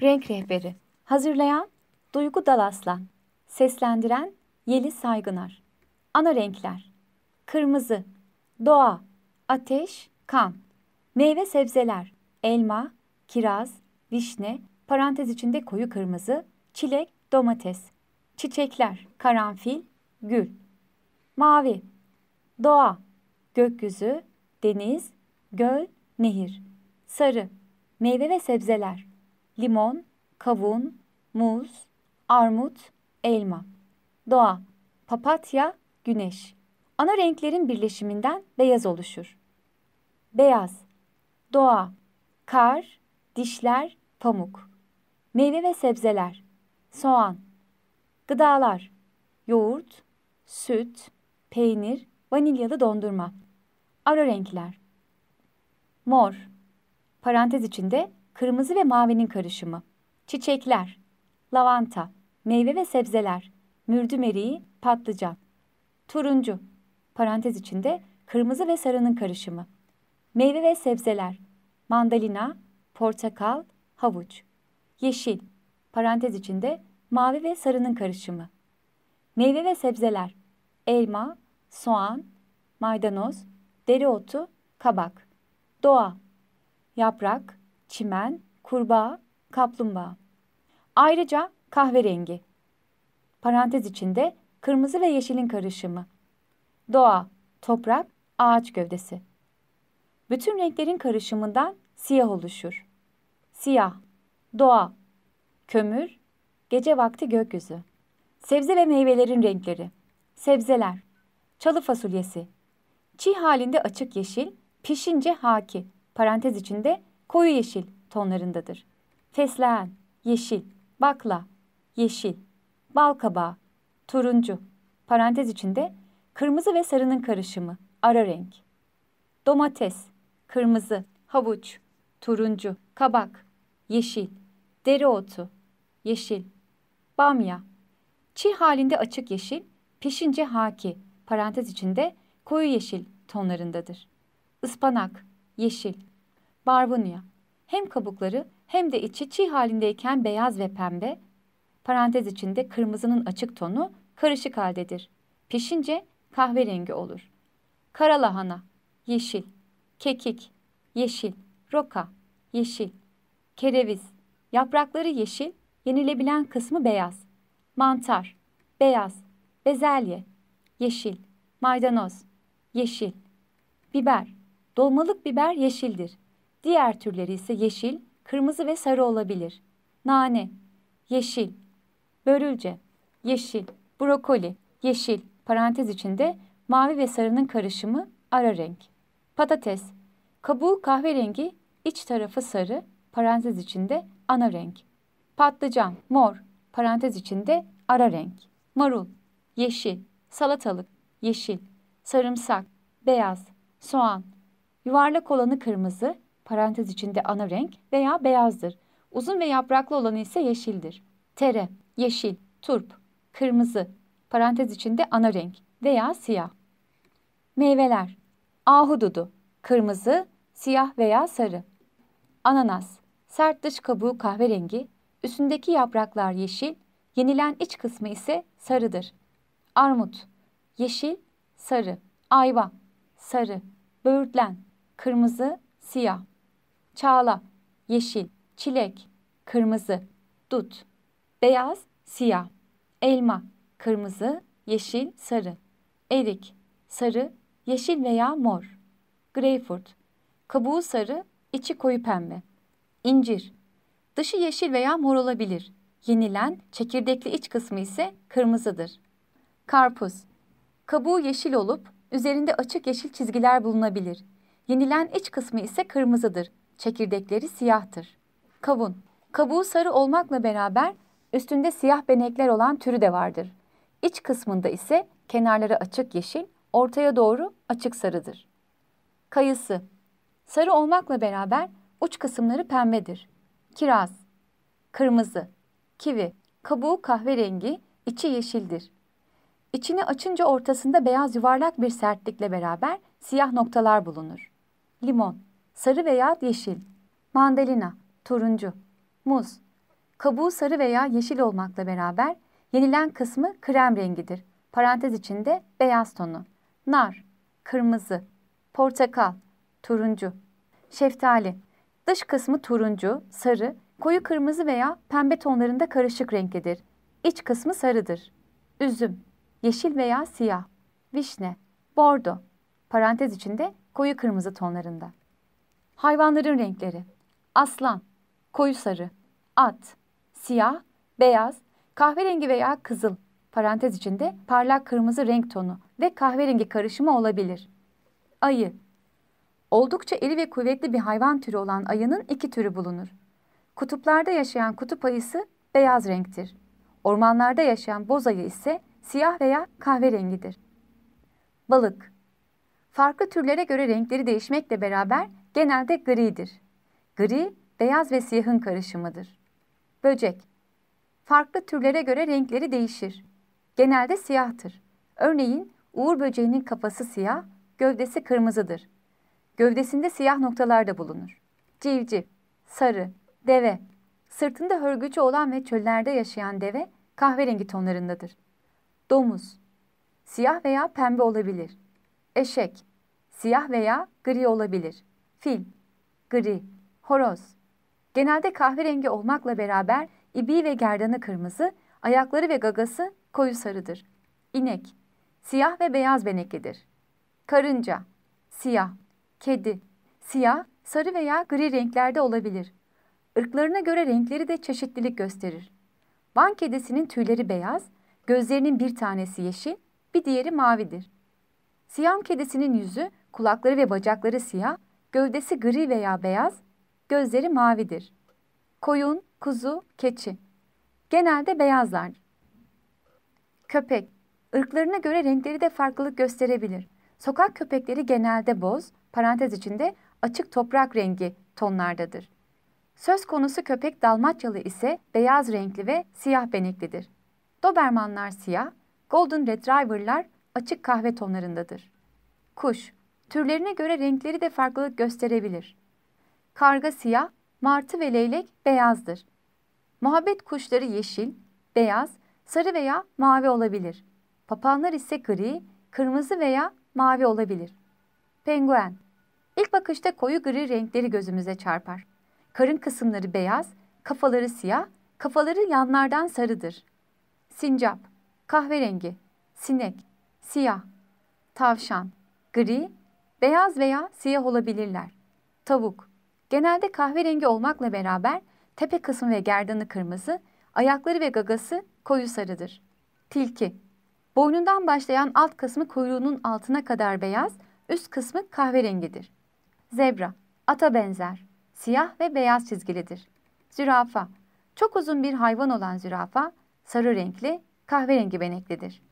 Renk Rehberi Hazırlayan Duygu Dalaslan Seslendiren Yeli Saygınar Ana renkler Kırmızı Doğa Ateş Kan Meyve sebzeler Elma Kiraz Vişne Parantez içinde koyu kırmızı Çilek Domates Çiçekler Karanfil Gül Mavi Doğa Gökyüzü Deniz Göl Nehir Sarı Meyve ve sebzeler limon, kavun, muz, armut, elma. Doğa, papatya, güneş. Ana renklerin birleşiminden beyaz oluşur. Beyaz, doğa, kar, dişler, pamuk. Meyve ve sebzeler, soğan. Gıdalar, yoğurt, süt, peynir, vanilyalı dondurma. Ara renkler. Mor, parantez içinde kırmızı ve mavinin karışımı, çiçekler, lavanta, meyve ve sebzeler, mürdüm patlıcan, turuncu, parantez içinde kırmızı ve sarının karışımı, meyve ve sebzeler, mandalina, portakal, havuç, yeşil, parantez içinde mavi ve sarının karışımı, meyve ve sebzeler, elma, soğan, maydanoz, dereotu, kabak, doğa, yaprak, çimen, kurbağa, kaplumbağa. Ayrıca kahverengi. Parantez içinde kırmızı ve yeşilin karışımı. Doğa, toprak, ağaç gövdesi. Bütün renklerin karışımından siyah oluşur. Siyah, doğa, kömür, gece vakti gökyüzü. Sebze ve meyvelerin renkleri. Sebzeler, çalı fasulyesi. Çiğ halinde açık yeşil, pişince haki, parantez içinde koyu yeşil tonlarındadır. Fesleğen, yeşil, bakla, yeşil, balkabağı, turuncu, parantez içinde kırmızı ve sarının karışımı, ara renk. Domates, kırmızı, havuç, turuncu, kabak, yeşil, dereotu, yeşil, bamya. Çiğ halinde açık yeşil, pişince haki, parantez içinde koyu yeşil tonlarındadır. Ispanak, yeşil, Barbunya. Hem kabukları hem de içi çiğ halindeyken beyaz ve pembe, parantez içinde kırmızının açık tonu karışık haldedir. Pişince kahverengi olur. Kara lahana, yeşil, kekik, yeşil, roka, yeşil, kereviz, yaprakları yeşil, yenilebilen kısmı beyaz, mantar, beyaz, bezelye, yeşil, maydanoz, yeşil, biber, dolmalık biber yeşildir.'' Diğer türleri ise yeşil, kırmızı ve sarı olabilir. Nane, yeşil, börülce, yeşil, brokoli, yeşil, parantez içinde mavi ve sarının karışımı ara renk. Patates, kabuğu kahverengi, iç tarafı sarı, parantez içinde ana renk. Patlıcan, mor, parantez içinde ara renk. Marul, yeşil, salatalık, yeşil, sarımsak, beyaz, soğan, yuvarlak olanı kırmızı, parantez içinde ana renk veya beyazdır. Uzun ve yapraklı olanı ise yeşildir. Tere, yeşil, turp, kırmızı, parantez içinde ana renk veya siyah. Meyveler, ahududu, kırmızı, siyah veya sarı. Ananas, sert dış kabuğu kahverengi, üstündeki yapraklar yeşil, yenilen iç kısmı ise sarıdır. Armut, yeşil, sarı, ayva, sarı, böğürtlen, kırmızı, siyah çağla, yeşil, çilek, kırmızı, dut, beyaz, siyah, elma, kırmızı, yeşil, sarı, erik, sarı, yeşil veya mor, greyfurt, kabuğu sarı, içi koyu pembe, incir, dışı yeşil veya mor olabilir, yenilen çekirdekli iç kısmı ise kırmızıdır. Karpuz, kabuğu yeşil olup üzerinde açık yeşil çizgiler bulunabilir, yenilen iç kısmı ise kırmızıdır Çekirdekleri siyahtır. Kavun. Kabuğu sarı olmakla beraber üstünde siyah benekler olan türü de vardır. İç kısmında ise kenarları açık yeşil, ortaya doğru açık sarıdır. Kayısı. Sarı olmakla beraber uç kısımları pembedir. Kiraz. Kırmızı. Kivi. Kabuğu kahverengi, içi yeşildir. İçini açınca ortasında beyaz yuvarlak bir sertlikle beraber siyah noktalar bulunur. Limon sarı veya yeşil. Mandalina, turuncu. Muz, kabuğu sarı veya yeşil olmakla beraber yenilen kısmı krem rengidir. Parantez içinde beyaz tonu. Nar, kırmızı. Portakal, turuncu. Şeftali, dış kısmı turuncu, sarı, koyu kırmızı veya pembe tonlarında karışık renklidir. İç kısmı sarıdır. Üzüm, yeşil veya siyah. Vişne, bordo, parantez içinde koyu kırmızı tonlarında. Hayvanların renkleri. Aslan, koyu sarı, at, siyah, beyaz, kahverengi veya kızıl, parantez içinde parlak kırmızı renk tonu ve kahverengi karışımı olabilir. Ayı. Oldukça iri ve kuvvetli bir hayvan türü olan ayının iki türü bulunur. Kutuplarda yaşayan kutup ayısı beyaz renktir. Ormanlarda yaşayan boz ayı ise siyah veya kahverengidir. Balık Farklı türlere göre renkleri değişmekle beraber genelde gridir. Gri, beyaz ve siyahın karışımıdır. Böcek. Farklı türlere göre renkleri değişir. Genelde siyahtır. Örneğin uğur böceğinin kafası siyah, gövdesi kırmızıdır. Gövdesinde siyah noktalar da bulunur. Civciv, sarı, deve. Sırtında hörgücü olan ve çöllerde yaşayan deve kahverengi tonlarındadır. Domuz, siyah veya pembe olabilir. Eşek, siyah veya gri olabilir fil, gri, horoz. Genelde kahverengi olmakla beraber ibi ve gerdanı kırmızı, ayakları ve gagası koyu sarıdır. İnek, siyah ve beyaz beneklidir. Karınca, siyah, kedi, siyah, sarı veya gri renklerde olabilir. Irklarına göre renkleri de çeşitlilik gösterir. Van kedisinin tüyleri beyaz, gözlerinin bir tanesi yeşil, bir diğeri mavidir. Siyam kedisinin yüzü, kulakları ve bacakları siyah, Gövdesi gri veya beyaz, gözleri mavidir. Koyun, kuzu, keçi. Genelde beyazlar. Köpek. Irklarına göre renkleri de farklılık gösterebilir. Sokak köpekleri genelde boz, parantez içinde açık toprak rengi tonlardadır. Söz konusu köpek Dalmaçyalı ise beyaz renkli ve siyah beneklidir. Dobermanlar siyah, Golden Retriever'lar açık kahve tonlarındadır. Kuş Türlerine göre renkleri de farklılık gösterebilir. Karga siyah, martı ve leylek beyazdır. Muhabbet kuşları yeşil, beyaz, sarı veya mavi olabilir. Papağanlar ise gri, kırmızı veya mavi olabilir. Penguen İlk bakışta koyu gri renkleri gözümüze çarpar. Karın kısımları beyaz, kafaları siyah, kafaları yanlardan sarıdır. Sincap, kahverengi, sinek, siyah, tavşan, gri, Beyaz veya siyah olabilirler. Tavuk. Genelde kahverengi olmakla beraber tepe kısmı ve gerdanı kırmızı, ayakları ve gagası koyu sarıdır. Tilki. Boynundan başlayan alt kısmı kuyruğunun altına kadar beyaz, üst kısmı kahverengidir. Zebra. Ata benzer. Siyah ve beyaz çizgilidir. Zürafa. Çok uzun bir hayvan olan zürafa, sarı renkli, kahverengi beneklidir.